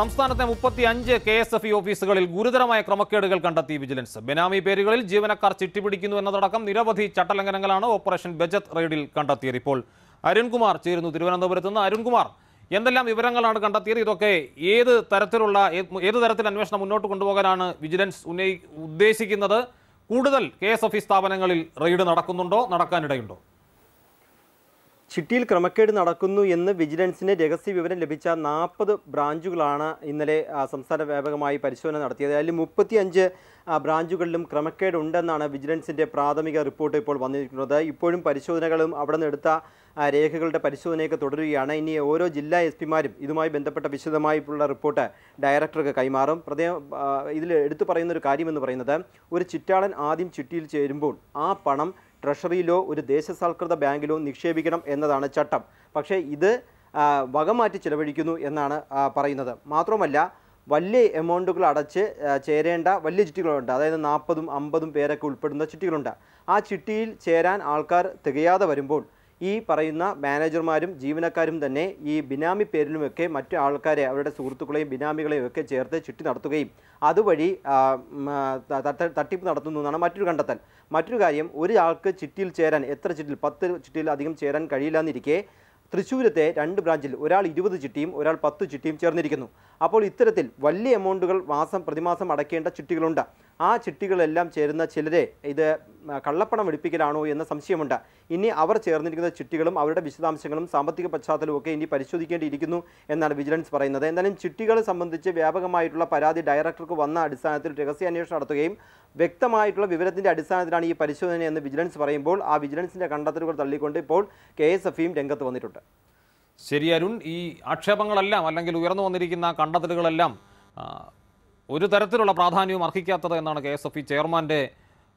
സംസ്ഥാനത്തെ മുപ്പത്തി അഞ്ച് കെ എസ് എഫ് ഇ ഓഫീസുകളിൽ ഗുരുതരമായ ക്രമക്കേടുകൾ കണ്ടെത്തി വിജിലൻസ് ബെനാമി പേരുകളിൽ ജീവനക്കാർ ചിട്ടിപിടിക്കുന്നു എന്നതടക്കം നിരവധി ചട്ടലംഘനങ്ങളാണ് ഓപ്പറേഷൻ ബജറ്റ് റെയ്ഡിൽ കണ്ടെത്തിയത് ഇപ്പോൾ അരുൺകുമാർ ചേരുന്നു തിരുവനന്തപുരത്ത് നിന്ന് അരുൺകുമാർ എന്തെല്ലാം വിവരങ്ങളാണ് കണ്ടെത്തിയത് ഇതൊക്കെ ഏത് തരത്തിലുള്ള ഏത് തരത്തിൽ അന്വേഷണം മുന്നോട്ട് കൊണ്ടുപോകാനാണ് വിജിലൻസ് ഉന്നയി ഉദ്ദേശിക്കുന്നത് കൂടുതൽ കെ എസ് എഫ് ഇ സ്ഥാപനങ്ങളിൽ റെയ്ഡ് നടക്കുന്നുണ്ടോ നടക്കാനിടയുണ്ടോ ചിട്ടിയിൽ ക്രമക്കേട് നടക്കുന്നു എന്ന് വിജിലൻസിന് രഹസ്യ വിവരം ലഭിച്ച നാൽപ്പത് ബ്രാഞ്ചുകളാണ് ഇന്നലെ സംസ്ഥാന വ്യാപകമായി പരിശോധന നടത്തിയത് അതിൽ മുപ്പത്തിയഞ്ച് ബ്രാഞ്ചുകളിലും ക്രമക്കേടുണ്ടെന്നാണ് വിജിലൻസിൻ്റെ പ്രാഥമിക റിപ്പോർട്ട് ഇപ്പോൾ വന്നിരിക്കുന്നത് ഇപ്പോഴും പരിശോധനകളും അവിടെ നിന്നെടുത്ത രേഖകളുടെ പരിശോധനയൊക്കെ തുടരുകയാണ് ഇനി ഓരോ ജില്ലാ എസ് പിമാരും ഇതുമായി ബന്ധപ്പെട്ട വിശദമായിട്ടുള്ള റിപ്പോർട്ട് ഡയറക്ടർക്ക് കൈമാറും പ്രത്യേകം ഇതിൽ എടുത്തു പറയുന്ന ഒരു കാര്യമെന്ന് പറയുന്നത് ഒരു ചിറ്റാളൻ ആദ്യം ചിട്ടിയിൽ ചേരുമ്പോൾ ആ പണം ട്രഷറിയിലോ ഒരു ദേശസാൽകൃത ബാങ്കിലോ നിക്ഷേപിക്കണം എന്നതാണ് ചട്ടം പക്ഷേ ഇത് വകമാറ്റി ചിലവഴിക്കുന്നു എന്നാണ് പറയുന്നത് മാത്രമല്ല വലിയ എമൗണ്ടുകൾ അടച്ച് ചേരേണ്ട വലിയ ചിട്ടികളുണ്ട് അതായത് നാൽപ്പതും അമ്പതും പേരൊക്കെ ഉൾപ്പെടുന്ന ചിട്ടികളുണ്ട് ആ ചിട്ടിയിൽ ചേരാൻ ആൾക്കാർ തികയാതെ വരുമ്പോൾ ഈ പറയുന്ന മാനേജർമാരും ജീവനക്കാരും തന്നെ ഈ ബിനാമി പേരിലുമൊക്കെ മറ്റു ആൾക്കാരെ അവരുടെ സുഹൃത്തുക്കളെയും ബിനാമികളെയും ഒക്കെ ചേർത്ത് ചുറ്റി നടത്തുകയും അതുവഴി തട്ടിപ്പ് നടത്തുന്നു എന്നാണ് മറ്റൊരു കണ്ടെത്തൽ മറ്റൊരു കാര്യം ഒരാൾക്ക് ചിട്ടിയിൽ ചേരാൻ എത്ര ചിട്ടിൽ പത്ത് ചിട്ടിയിൽ അധികം ചേരാൻ കഴിയില്ല എന്നിരിക്കെ തൃശ്ശൂരത്തെ രണ്ട് ബ്രാഞ്ചിൽ ഒരാൾ ഇരുപത് ചിട്ടിയും ഒരാൾ പത്ത് ചിട്ടിയും ചേർന്നിരിക്കുന്നു അപ്പോൾ ഇത്തരത്തിൽ വലിയ എമൗണ്ടുകൾ മാസം പ്രതിമാസം അടയ്ക്കേണ്ട ചിട്ടികളുണ്ട് ആ ചിട്ടികളെല്ലാം ചേരുന്ന ചിലരെ ഇത് കള്ളപ്പണം വെടിപ്പിക്കലാണോ എന്ന സംശയമുണ്ട് ഇനി അവർ ചേർന്നിരിക്കുന്ന ചിട്ടികളും അവരുടെ വിശദാംശങ്ങളും സാമ്പത്തിക പശ്ചാത്തലവും ഒക്കെ ഇനി പരിശോധിക്കേണ്ടിയിരിക്കുന്നു എന്നാണ് വിജിലൻസ് പറയുന്നത് എന്തായാലും ചിട്ടികൾ സംബന്ധിച്ച് വ്യാപകമായിട്ടുള്ള പരാതി ഡയറക്ടർക്ക് വന്ന അടിസ്ഥാനത്തിൽ രഹസ്യാന്വേഷണം നടത്തുകയും വ്യക്തമായിട്ടുള്ള വിവരത്തിൻ്റെ അടിസ്ഥാനത്തിലാണ് ഈ പരിശോധന എന്ന് വിജിലൻസ് പറയുമ്പോൾ ആ വിജിലൻസിൻ്റെ കണ്ടെത്തലുകൾ തള്ളിക്കൊണ്ട് ഇപ്പോൾ കെ എസ് എഫിയും രംഗത്ത് വന്നിട്ടുണ്ട് ശരി അരുൺ ഈ ആക്ഷേപങ്ങളെല്ലാം അല്ലെങ്കിൽ ഉയർന്നു വന്നിരിക്കുന്ന കണ്ടെത്തലുകളെല്ലാം ഒരു തരത്തിലുള്ള പ്രാധാന്യവും അർഹിക്കാത്തത് എന്നാണ് കെ എസ് എഫ് ഇ ചെയർമാന്റെ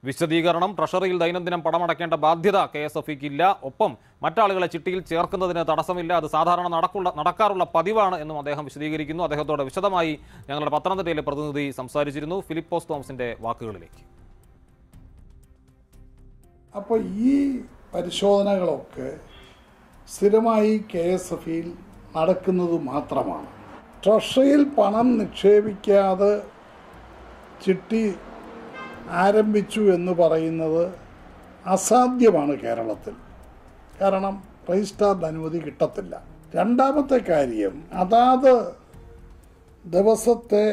വിശദീകരണം ട്രഷറിയിൽ ദൈനംദിനം പണമടയ്ക്കേണ്ട ബാധ്യത കെ എസ് എഫ് ഇക്ക് ഇല്ല ഒപ്പം മറ്റാളുകളെ ചിട്ടിയിൽ ചേർക്കുന്നതിന് തടസ്സമില്ല അത് സാധാരണ നടക്കുള്ള നടക്കാറുള്ള പതിവാണ് എന്നും അദ്ദേഹം വിശദീകരിക്കുന്നു അദ്ദേഹത്തോട് വിശദമായി ഞങ്ങളുടെ പത്തനംതിട്ടയിലെ പ്രതിനിധി സംസാരിച്ചിരുന്നു ഫിലിപ്പോസ് തോമസിന്റെ വാക്കുകളിലേക്ക് അപ്പോൾ ഈ പരിശോധനകളൊക്കെ സ്ഥിരമായി കെ എസ് എഫ് ഇയിൽ നടക്കുന്നത് മാത്രമാണ് ട്രഷറിയിൽ പണം നിക്ഷേപിക്കാതെ ചിട്ടി ആരംഭിച്ചു എന്ന് പറയുന്നത് അസാധ്യമാണ് കേരളത്തിൽ കാരണം രജിസ്ട്രാറിന് അനുമതി കിട്ടത്തില്ല രണ്ടാമത്തെ കാര്യം അതാത് ദിവസത്തെ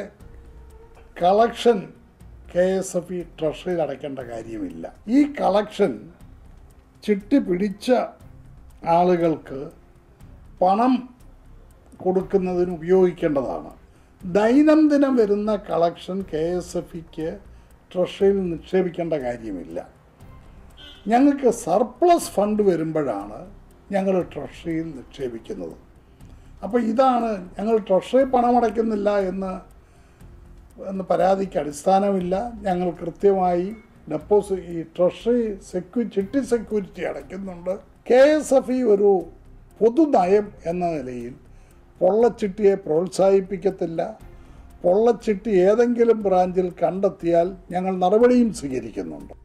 collection K S F E ട്രഷറിയിൽ അടയ്ക്കേണ്ട കാര്യമില്ല ഈ കളക്ഷൻ ചിട്ടി പിടിച്ച ആളുകൾക്ക് പണം കൊടുക്കുന്നതിന് ഉപയോഗിക്കേണ്ടതാണ് ദൈനംദിനം വരുന്ന കളക്ഷൻ കെ എസ് എഫ് ഇക്ക് ട്രഷറിയിൽ നിക്ഷേപിക്കേണ്ട കാര്യമില്ല ഞങ്ങൾക്ക് സർപ്ലസ് ഫണ്ട് വരുമ്പോഴാണ് ഞങ്ങൾ ട്രഷറിയിൽ നിക്ഷേപിക്കുന്നത് അപ്പോൾ ഇതാണ് ഞങ്ങൾ ട്രഷറി പണമടയ്ക്കുന്നില്ല എന്ന് എന്ന പരാതിക്ക് അടിസ്ഥാനമില്ല ഞങ്ങൾ കൃത്യമായി ഡെപ്പോസിറ്റ് ഈ ട്രഷറി സെക്യൂ ചിട്ടി സെക്യൂരിറ്റി അടയ്ക്കുന്നുണ്ട് കെ എസ് എഫ് ഇ ഒരു പൊതുനയം എന്ന നിലയിൽ പൊള്ളച്ചിട്ടിയെ പ്രോത്സാഹിപ്പിക്കത്തില്ല പൊള്ളച്ചിട്ടി ഏതെങ്കിലും ബ്രാഞ്ചിൽ കണ്ടെത്തിയാൽ ഞങ്ങൾ നടപടിയും സ്വീകരിക്കുന്നുണ്ട്